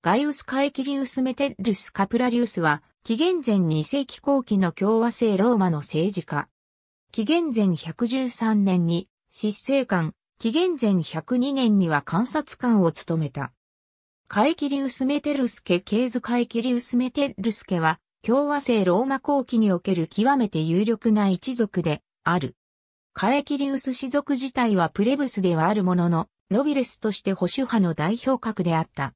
ガイウス・カエキリウス・メテルス・カプラリウスは、紀元前2世紀後期の共和制ローマの政治家。紀元前113年に、執政官、紀元前102年には観察官を務めた。カエキリウス・メテルス家ケーズ・カエキリウス・メテルス家は、共和制ローマ後期における極めて有力な一族で、ある。カエキリウス氏族自体はプレブスではあるものの、ノビレスとして保守派の代表格であった。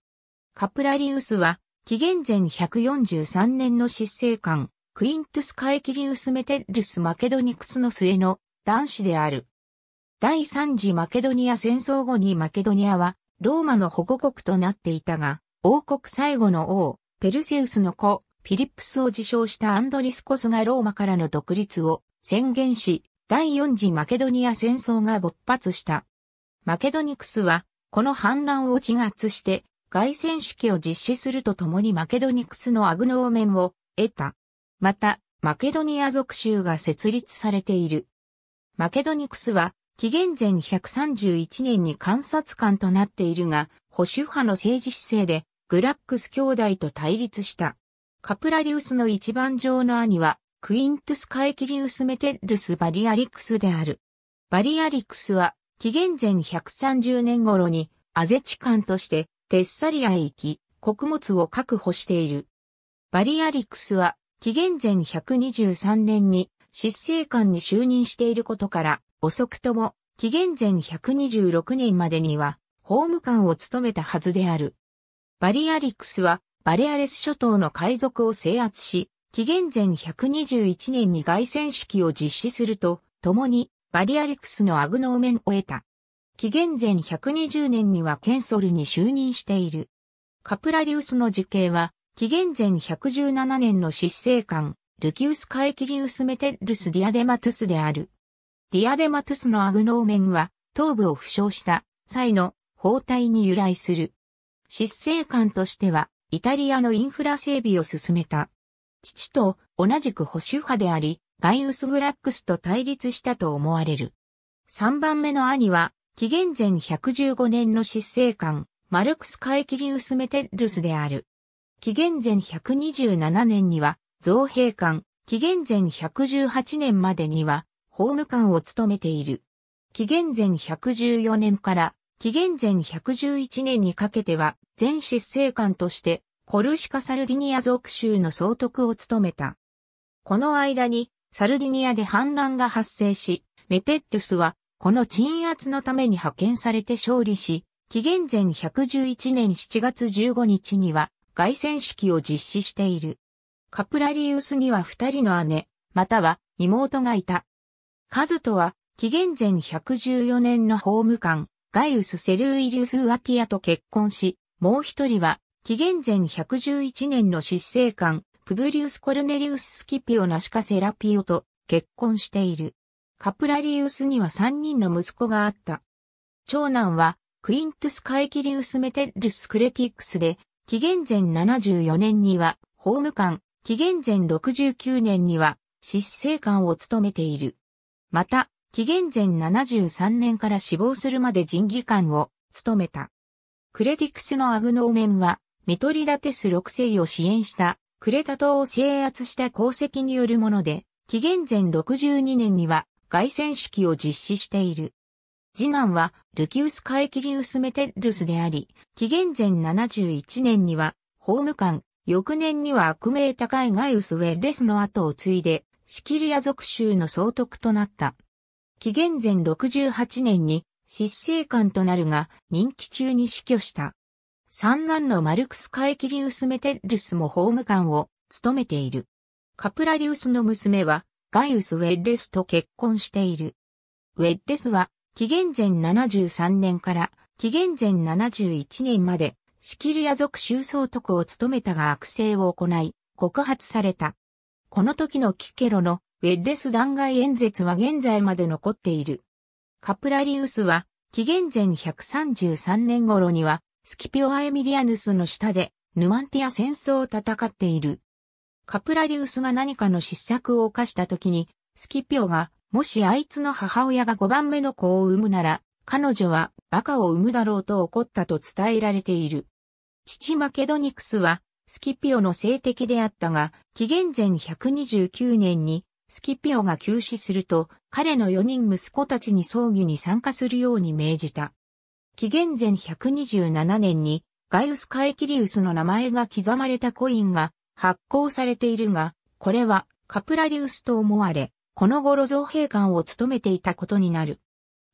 カプラリウスは、紀元前143年の執政官、クイントゥス・カエキリウス・メテルス・マケドニクスの末の男子である。第三次マケドニア戦争後にマケドニアは、ローマの保護国となっていたが、王国最後の王、ペルセウスの子、フィリップスを自称したアンドリスコスがローマからの独立を宣言し、第四次マケドニア戦争が勃発した。マケドニクスは、この反乱を自圧して、凱旋式を実施するとともにマケドニクスのアグノーメンを得た。また、マケドニア属州が設立されている。マケドニクスは、紀元前131年に観察官となっているが、保守派の政治姿勢で、グラックス兄弟と対立した。カプラリウスの一番上の兄は、クイントゥス・カエキリウス・メテルス・バリアリクスである。バリアリクスは、紀元前130年頃に、アゼチカンとしてテッサリアへ行き、穀物を確保している。バリアリクスは、紀元前123年に執政官に就任していることから、遅くとも、紀元前126年までには、法務官を務めたはずである。バリアリクスは、バレアレス諸島の海賊を制圧し、紀元前121年に凱旋式を実施すると、共に、バリアリクスのアグノーメンを得た。紀元前120年にはケンソルに就任している。カプラリウスの時系は、紀元前117年の執政官、ルキウス・カエキリウス・メテルス・ディアデマトゥスである。ディアデマトゥスのアグノーメンは、頭部を負傷した際の包帯に由来する。執政官としては、イタリアのインフラ整備を進めた。父と同じく保守派であり、ガイウス・グラックスと対立したと思われる。3番目の兄は、紀元前115年の執政官、マルクス・カイキリウス・メテルスである。紀元前127年には、造兵官、紀元前118年までには、法務官を務めている。紀元前114年から、紀元前111年にかけては、前執政官として、コルシカ・サルディニア属州の総督を務めた。この間に、サルディニアで反乱が発生し、メテッルスはこの鎮圧のために派遣されて勝利し、紀元前111年7月15日には外戦式を実施している。カプラリウスには二人の姉、または妹がいた。カズトは、紀元前114年の法務官、ガイウス・セルーイリウス・ウアティアと結婚し、もう一人は、紀元前111年の執政官、プブリウス・コルネリウス・スキピオ・ナシカ・セラピオと結婚している。カプラリウスには3人の息子があった。長男は、クイントス・カエキリウス・メテルス・クレティックスで、紀元前74年には、法務官、紀元前69年には、執政官を務めている。また、紀元前73年から死亡するまで人技官を務めた。クレティクスのアグノーメンは、ミトリダテス6世を支援した、クレタ島を制圧した功績によるもので、紀元前62年には、凱旋式を実施している。次男はルキウス・カエキリウス・メテルスであり、紀元前71年には法務官、翌年には悪名高いガイウス・ウェレスの後を継いで、シキリア族州の総督となった。紀元前68年に執政官となるが、任期中に死去した。三男のマルクス・カエキリウス・メテルスも法務官を務めている。カプラリウスの娘はガイウス・ウェッレスと結婚している。ウェッレスは、紀元前73年から紀元前71年まで、シキリア族修総徳を務めたが悪性を行い、告発された。この時のキケロのウェッレス弾劾演説は現在まで残っている。カプラリウスは、紀元前133年頃には、スキピオア・エミリアヌスの下で、ヌマンティア戦争を戦っている。カプラリウスが何かの失策を犯した時に、スキピオが、もしあいつの母親が5番目の子を産むなら、彼女はバカを産むだろうと怒ったと伝えられている。父マケドニクスは、スキピオの性的であったが、紀元前129年に、スキピオが急死すると、彼の4人息子たちに葬儀に参加するように命じた。紀元前127年に、ガイウス・カエキリウスの名前が刻まれたコインが、発行されているが、これはカプラリウスと思われ、この頃造兵官を務めていたことになる。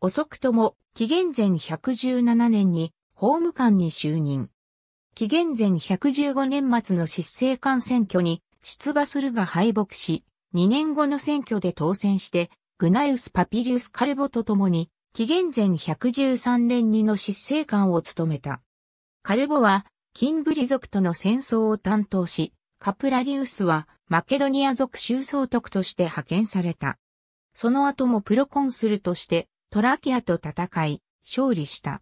遅くとも、紀元前117年に法務官に就任。紀元前115年末の執政官選挙に出馬するが敗北し、2年後の選挙で当選して、グナイウス・パピリウス・カルボと共に、紀元前113年にの執政官を務めた。カルボは、キンブリ族との戦争を担当し、カプラリウスはマケドニア属州総督として派遣された。その後もプロコンスルとしてトラキアと戦い、勝利した。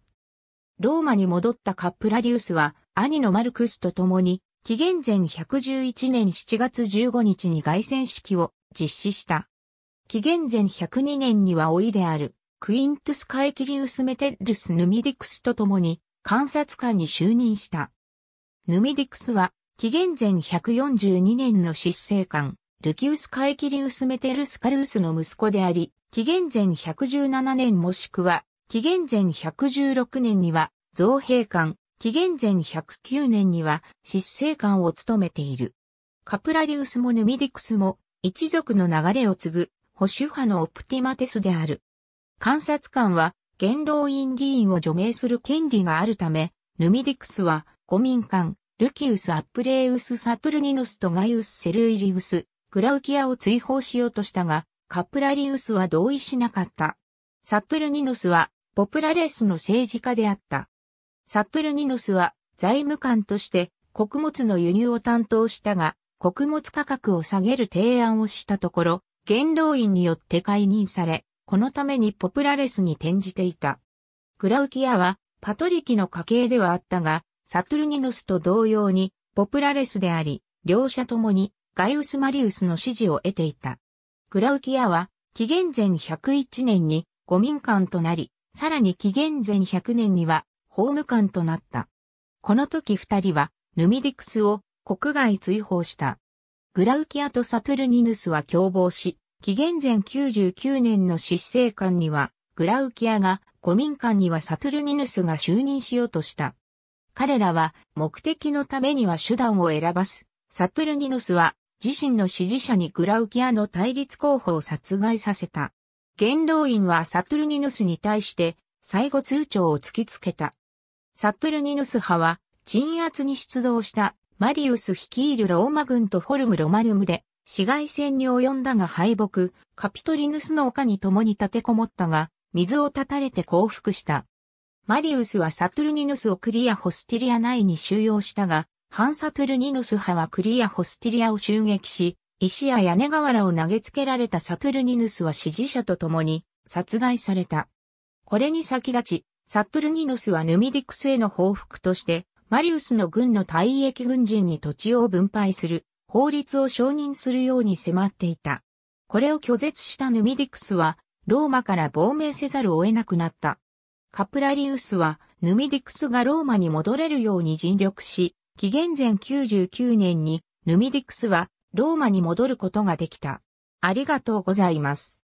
ローマに戻ったカプラリウスは兄のマルクスと共に紀元前111年7月15日に凱旋式を実施した。紀元前102年には老いであるクイントゥス・カエキリウス・メテルス・ヌミディクスと共に観察官に就任した。ヌミディクスは紀元前142年の執政官、ルキウス・カエキリウス・メテルス・カルースの息子であり、紀元前117年もしくは、紀元前116年には、造兵官、紀元前109年には、執政官を務めている。カプラリウスもヌミディクスも、一族の流れを継ぐ、保守派のオプティマテスである。監察官は、元老院議員を除名する権利があるため、ヌミディクスは、公民官、ルキウス・アップレウス・サトルニヌスとガイウス・セルイリウス、クラウキアを追放しようとしたが、カプラリウスは同意しなかった。サトルニヌスは、ポプラレスの政治家であった。サトルニヌスは、財務官として、穀物の輸入を担当したが、穀物価格を下げる提案をしたところ、元老院によって解任され、このためにポプラレスに転じていた。クラウキアは、パトリキの家系ではあったが、サトルニヌスと同様にポプラレスであり、両者ともにガイウス・マリウスの支持を得ていた。グラウキアは紀元前101年に五民間となり、さらに紀元前100年には法務官となった。この時二人はヌミディクスを国外追放した。グラウキアとサトゥルニヌスは共謀し、紀元前99年の執政官にはグラウキアが、五民間にはサトゥルニヌスが就任しようとした。彼らは目的のためには手段を選ばす。サトルニヌスは自身の支持者にグラウキアの対立候補を殺害させた。元老院はサトルニヌスに対して最後通帳を突きつけた。サトルニヌス派は鎮圧に出動したマリウス率いるローマ軍とフォルム・ロマニウムで市街戦に及んだが敗北、カピトリヌスの丘に共に立てこもったが、水を断たれて降伏した。マリウスはサトゥルニヌスをクリアホスティリア内に収容したが、反サトゥルニヌス派はクリアホスティリアを襲撃し、石や屋根瓦を投げつけられたサトゥルニヌスは支持者と共に殺害された。これに先立ち、サトゥルニヌスはヌミディクスへの報復として、マリウスの軍の退役軍人に土地を分配する法律を承認するように迫っていた。これを拒絶したヌミディクスは、ローマから亡命せざるを得なくなった。カプラリウスは、ヌミディクスがローマに戻れるように尽力し、紀元前99年に、ヌミディクスは、ローマに戻ることができた。ありがとうございます。